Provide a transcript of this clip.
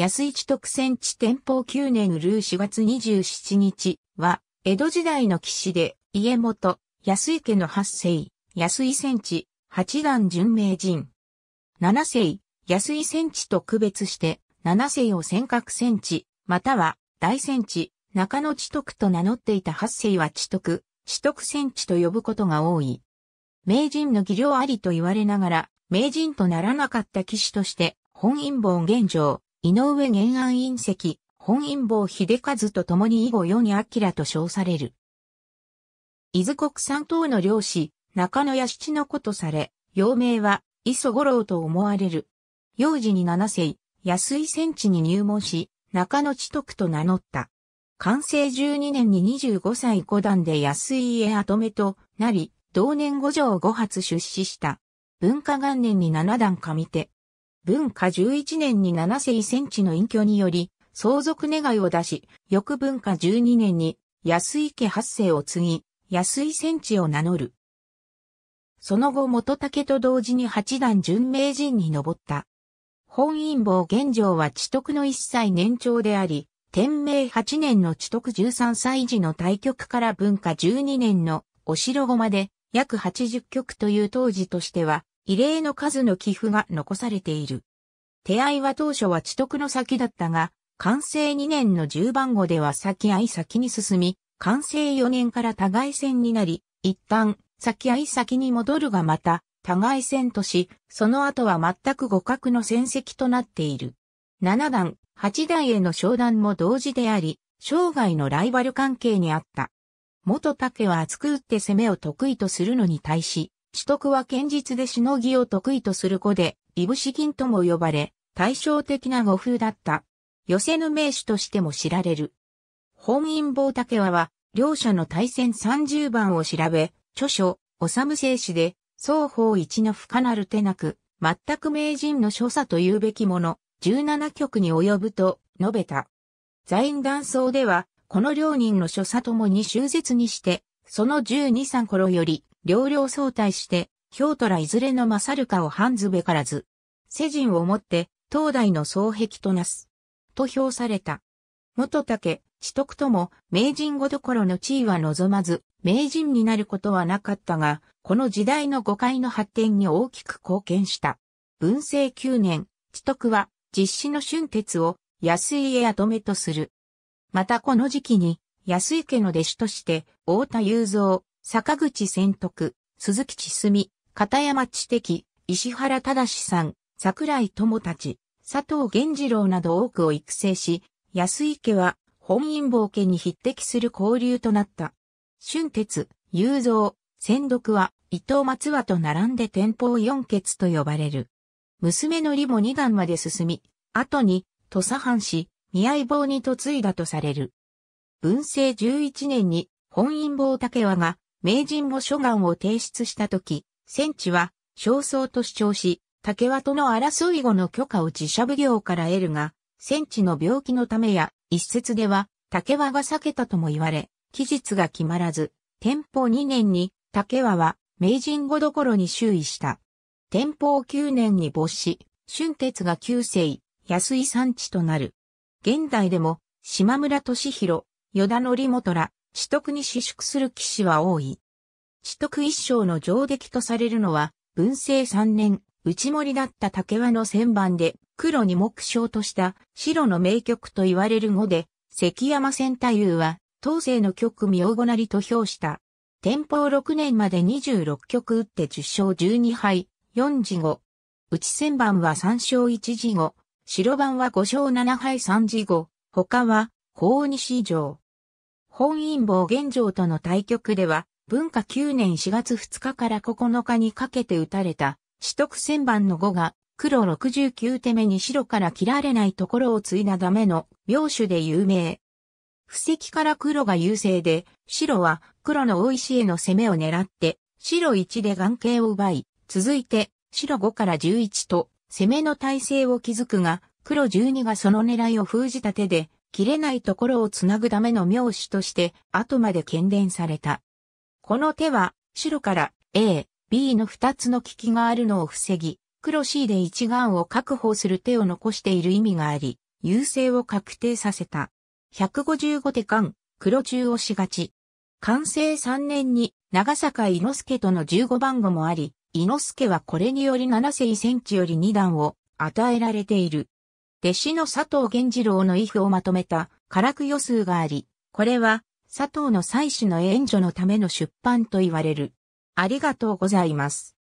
安市特選地天保9年ルー4月27日は、江戸時代の騎士で、家元、安井家の八世、安井戦地、八段巡名人。七世、安井戦地と区別して、七世を尖閣戦地、または大戦地、中野地徳と名乗っていた八世は地徳、地徳戦地と呼ぶことが多い。名人の技量ありと言われながら、名人とならなかった騎士として、本因坊現状、井上玄安隕石、本因坊秀和と共に以後世に明と称される。伊豆国三島の漁師、中野屋七の子とされ、幼名は、磯五郎と思われる。幼児に七世、安井戦地に入門し、中野知徳と名乗った。完成12年に25歳五段で安井家跡目となり、同年五条五発出資した。文化元年に七段上手、文化11年に七世遺戦地の隠居により、相続願いを出し、翌文化12年に安井家八世を継ぎ、安井戦地を名乗る。その後元武と同時に八段純名人に上った。本因坊玄城は知徳の一歳年長であり、天明八年の知徳13歳時の対局から文化12年のお城後まで約80局という当時としては異例の数の寄付が残されている。手合は当初は知徳の先だったが、完成2年の10番号では先合先に進み、完成4年から互い戦になり、一旦先合先に戻るがまた、互い戦とし、その後は全く互角の戦績となっている。7段、8代への商談も同時であり、生涯のライバル関係にあった。元竹は厚く打って攻めを得意とするのに対し、取得は堅実でしのぎを得意とする子で、いぶし銀とも呼ばれ、対照的な語風だった。寄せぬ名手としても知られる。本因坊竹和は、両者の対戦30番を調べ、著書、おさむ静止で、双方一の不可なる手なく、全く名人の所作と言うべきもの、17曲に及ぶと述べた。在断層では、この両人の所作ともに終絶にして、その12三頃より、両領相対して、京都らいずれの勝るかを半ずべからず、世人をもって、東大の双璧となす。と評された。元竹、知徳とも、名人ごどころの地位は望まず、名人になることはなかったが、この時代の誤解の発展に大きく貢献した。文政9年、知徳は、実施の春鉄を安井へ止目とする。またこの時期に、安井家の弟子として、太田雄三、坂口仙徳、鈴木千澄、片山知的、石原忠さん、桜井友達、佐藤源次郎など多くを育成し、安井家は本因坊家に匹敵する交流となった。春哲、雄三、仙徳は伊藤松和と並んで天保四傑と呼ばれる。娘の李も二段まで進み、後に土佐藩士、宮井坊に嫁いだとされる。文政十一年に本因坊竹和が名人も書願を提出したとき、戦地は、焦燥と主張し、竹輪との争い後の許可を自社奉行から得るが、戦地の病気のためや、一説では、竹輪が避けたとも言われ、期日が決まらず、天保2年に、竹輪は、名人後どころに周囲した。天保9年に没し、春鉄が旧姓、安井産地となる。現代でも、島村敏弘、与田則元ら、取得に私縮する騎士は多い。取得一生の上出来とされるのは、文政三年、内森だった竹輪の旋盤で、黒に目標とした白の名曲と言われる語で、関山千太夫は、当世の曲妙語なりと評した。天保六年まで26曲打って10勝12敗、4次後。内旋盤は3勝1次後、白番は5勝7敗3次後、他は、法西城。本因坊玄城との対局では、文化9年4月2日から9日にかけて打たれた、四徳千番の5が、黒69手目に白から切られないところを継いだための、妙手で有名。布石から黒が優勢で、白は黒の大石への攻めを狙って、白1で眼形を奪い、続いて白5から11と攻めの体勢を築くが、黒12がその狙いを封じた手で、切れないところをつなぐための妙手として後まで懸伝された。この手は白から A、B の2つの利きがあるのを防ぎ、黒 C で一眼を確保する手を残している意味があり、優勢を確定させた。155手間、黒中押しがち。完成3年に長坂伊之助との15番号もあり、伊之助はこれにより7世センチより2段を与えられている。弟子の佐藤源次郎の遺譜をまとめた、唐供予数があり、これは、佐藤の妻子の援助のための出版と言われる。ありがとうございます。